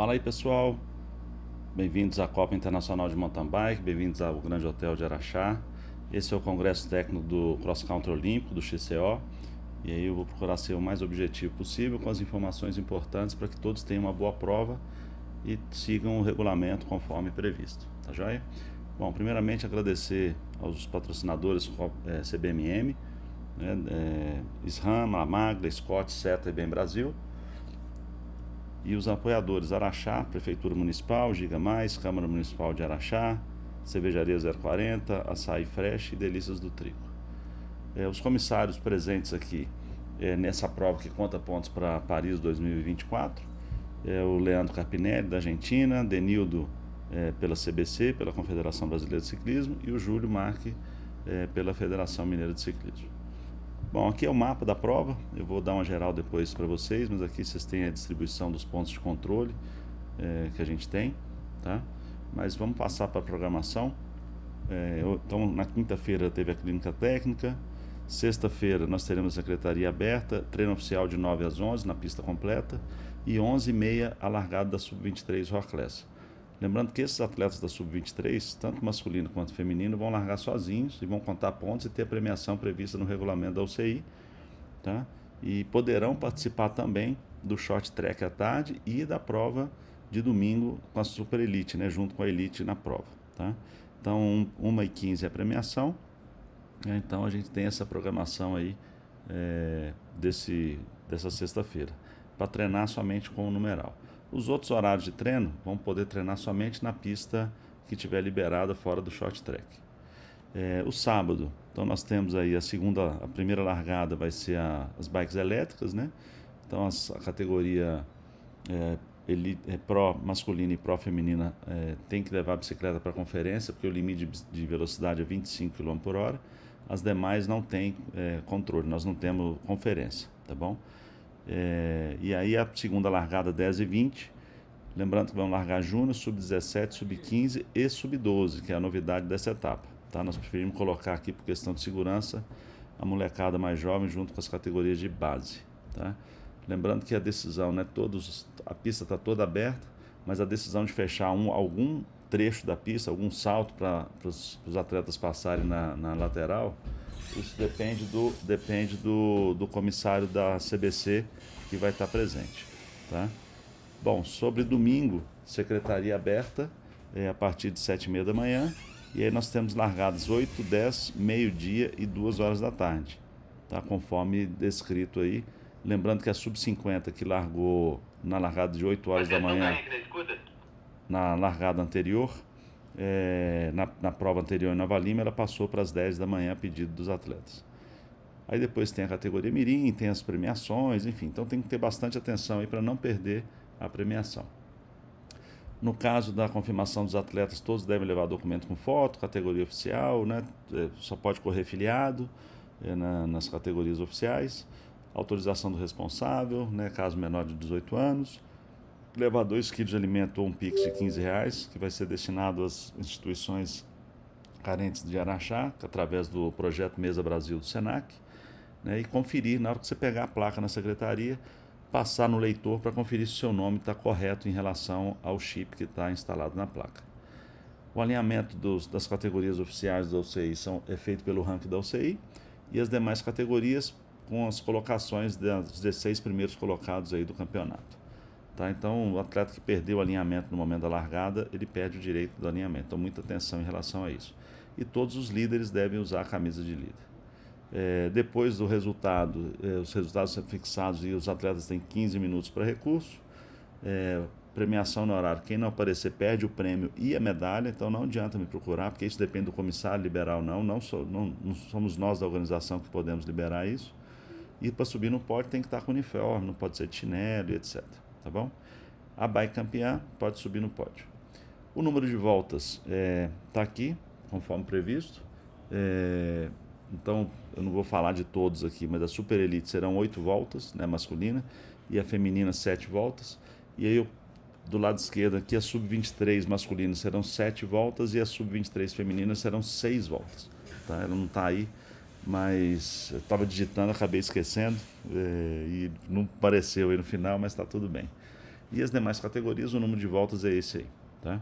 Fala aí pessoal, bem-vindos à Copa Internacional de Mountain Bike, bem-vindos ao Grande Hotel de Araxá. Esse é o congresso técnico do Cross Country Olímpico, do XCO, e aí eu vou procurar ser o mais objetivo possível com as informações importantes para que todos tenham uma boa prova e sigam o regulamento conforme previsto, tá joia? Bom, primeiramente agradecer aos patrocinadores é, eh, CBMM, né, é, eh, SRAM, Scott, Seta e Bem Brasil, e os apoiadores Araxá, Prefeitura Municipal, Giga Mais, Câmara Municipal de Araxá, Cervejaria 040, Açaí Fresh e Delícias do Trigo. É, os comissários presentes aqui é, nessa prova que conta pontos para Paris 2024, é o Leandro Carpinelli, da Argentina, Denildo, é, pela CBC, pela Confederação Brasileira de Ciclismo, e o Júlio Marque, é, pela Federação Mineira de Ciclismo. Bom, aqui é o mapa da prova, eu vou dar uma geral depois para vocês, mas aqui vocês têm a distribuição dos pontos de controle é, que a gente tem, tá? Mas vamos passar para a programação. É, então, na quinta-feira teve a clínica técnica, sexta-feira nós teremos a secretaria aberta, treino oficial de 9 às 11 na pista completa e 11h30 a largada da Sub-23 Rock Class. Lembrando que esses atletas da Sub-23, tanto masculino quanto feminino, vão largar sozinhos e vão contar pontos e ter a premiação prevista no regulamento da UCI. Tá? E poderão participar também do short track à tarde e da prova de domingo com a Super Elite, né? junto com a Elite na prova. Tá? Então, 1h15 é a premiação. Né? Então, a gente tem essa programação aí é, desse, dessa sexta-feira, para treinar somente com o numeral. Os outros horários de treino vão poder treinar somente na pista que tiver liberada fora do short track. É, o sábado, então nós temos aí a segunda, a primeira largada vai ser a, as bikes elétricas, né? Então as, a categoria é, elite, é, pró masculina e pró feminina é, tem que levar a bicicleta para a conferência, porque o limite de, de, velocidade é 25 km por hora. As demais não têm é, controle, nós não temos conferência, tá bom? É, e aí a segunda largada 10 e 20. Lembrando que vamos largar Júnior, sub-17, sub-15 e sub-12, que é a novidade dessa etapa. Tá? Nós preferimos colocar aqui por questão de segurança a molecada mais jovem junto com as categorias de base. Tá? Lembrando que a decisão, né, todos, a pista está toda aberta, mas a decisão de fechar um, algum trecho da pista, algum salto para os atletas passarem na, na lateral, isso depende do, depende do, do comissário da CBC que vai estar presente. Tá? Bom, sobre domingo, secretaria aberta é, a partir de sete e meia da manhã. E aí nós temos largadas 8, 10, meio-dia e 2 horas da tarde, tá? conforme descrito aí. Lembrando que a é Sub-50 que largou na largada de 8 horas Mas da manhã, na largada anterior, é, na, na, prova anterior na Valima, ela passou para as 10 da manhã a pedido dos atletas. Aí depois tem a categoria Mirim, tem as premiações, enfim. Então tem que ter bastante atenção aí para não perder a premiação. No caso da confirmação dos atletas, todos devem levar documento com foto, categoria oficial, né? É, só pode correr filiado é, na, nas categorias oficiais, autorização do responsável, né? caso menor de 18 anos, levar 2 quilos de alimento ou um Pix de 15 reais, que vai ser destinado às instituições carentes de Araxá, através do projeto Mesa Brasil do SENAC, né, e conferir, na hora que você pegar a placa na secretaria, passar no leitor para conferir se o seu nome está correto em relação ao chip que está instalado na placa. O alinhamento dos, das categorias oficiais da UCI são, é feito pelo ranking da UCI e as demais categorias com as colocações dos 16 primeiros colocados aí do campeonato. Tá? Então, o atleta que perdeu o alinhamento no momento da largada, ele perde o direito do alinhamento. Então, muita atenção em relação a isso. E todos os líderes devem usar a camisa de líder. É, depois do resultado, é, os resultados são fixados e os atletas têm 15 minutos para recurso. É, premiação no horário. Quem não aparecer perde o prêmio e a medalha, então não adianta me procurar, porque isso depende do comissário liberar ou não. Não, sou, não, não somos nós da organização que podemos liberar isso. E para subir no pódio tem que estar com uniforme, não pode ser de chinelo, etc tá bom? A bicampeã pode subir no pódio. O número de voltas está é, tá aqui, conforme previsto. É, então, eu não vou falar de todos aqui, mas a Super Elite serão oito voltas, né, masculina, e a feminina sete voltas. E aí, eu, do lado esquerdo aqui, a Sub-23 masculina serão sete voltas e a Sub-23 feminina serão seis voltas. Tá? Ela não está aí mas eu estava digitando, acabei esquecendo é, e não apareceu aí no final, mas está tudo bem. E as demais categorias, o número de voltas é esse aí, tá?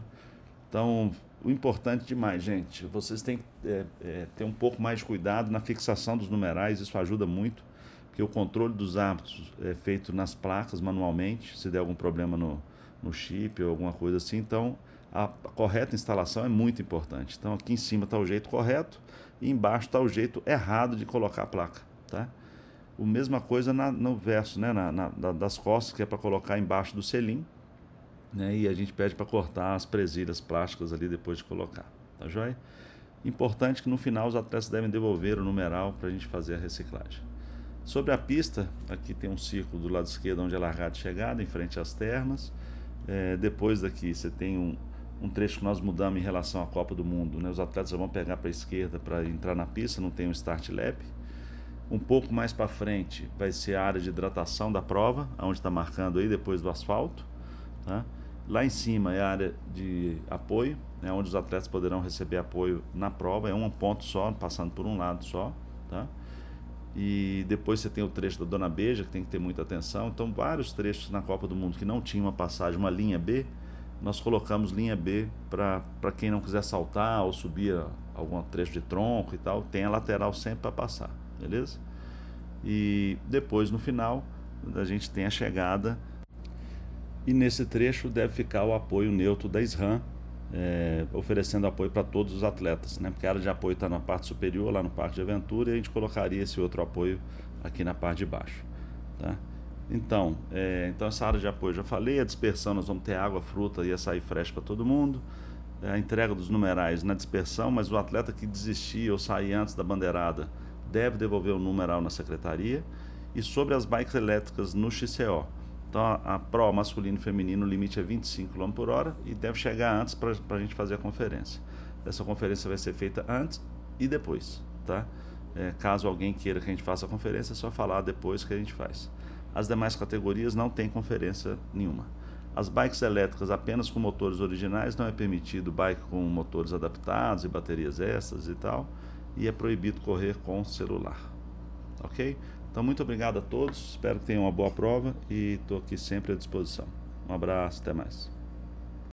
Então, o importante demais, gente, vocês têm que é, é, ter um pouco mais de cuidado na fixação dos numerais, isso ajuda muito, porque o controle dos hábitos é feito nas placas manualmente, se der algum problema no, no chip ou alguma coisa assim, então a correta instalação é muito importante. Então aqui em cima está o jeito correto e embaixo está o jeito errado de colocar a placa, tá? O mesma coisa na, no verso, né? Na, na, das costas que é para colocar embaixo do selim, né? E a gente pede para cortar as presilhas plásticas ali depois de colocar, tá joia? Importante que no final os atletas devem devolver o numeral para a gente fazer a reciclagem. Sobre a pista, aqui tem um círculo do lado esquerdo onde é largada e chegada, em frente às termas. É, depois daqui você tem um, um trecho que nós mudamos em relação à Copa do Mundo. Né? Os atletas vão pegar para a esquerda para entrar na pista, não tem um start lap. Um pouco mais para frente vai ser a área de hidratação da prova, onde está marcando aí depois do asfalto. Tá? Lá em cima é a área de apoio, né, onde os atletas poderão receber apoio na prova. É um ponto só, passando por um lado só. Tá? E depois você tem o trecho da Dona Beja, que tem que ter muita atenção. Então, vários trechos na Copa do Mundo que não tinha uma passagem, uma linha B, nós colocamos linha B para quem não quiser saltar ou subir algum trecho de tronco e tal, tem a lateral sempre para passar, beleza? E depois no final a gente tem a chegada e nesse trecho deve ficar o apoio neutro da SRAM, é, oferecendo apoio para todos os atletas, né? porque a área de apoio está na parte superior, lá no parque de aventura, e a gente colocaria esse outro apoio aqui na parte de baixo. Tá? Então, é, então essa área de apoio já falei, a dispersão nós vamos ter água, fruta e açaí fresh para todo mundo. É, a entrega dos numerais na dispersão, mas o atleta que desistir ou sair antes da bandeirada deve devolver o numeral na secretaria. E sobre as bikes elétricas no XCO. Então a, a pró masculino e feminino, o limite é 25 km por hora e deve chegar antes para a gente fazer a conferência. Essa conferência vai ser feita antes e depois, tá? É, caso alguém queira que a gente faça a conferência, é só falar depois que a gente faz. As demais categorias não têm conferência nenhuma. As bikes elétricas apenas com motores originais não é permitido bike com motores adaptados e baterias extras e tal, e é proibido correr com celular. OK? Então muito obrigado a todos, espero que tenham uma boa prova e estou aqui sempre à disposição. Um abraço, até mais.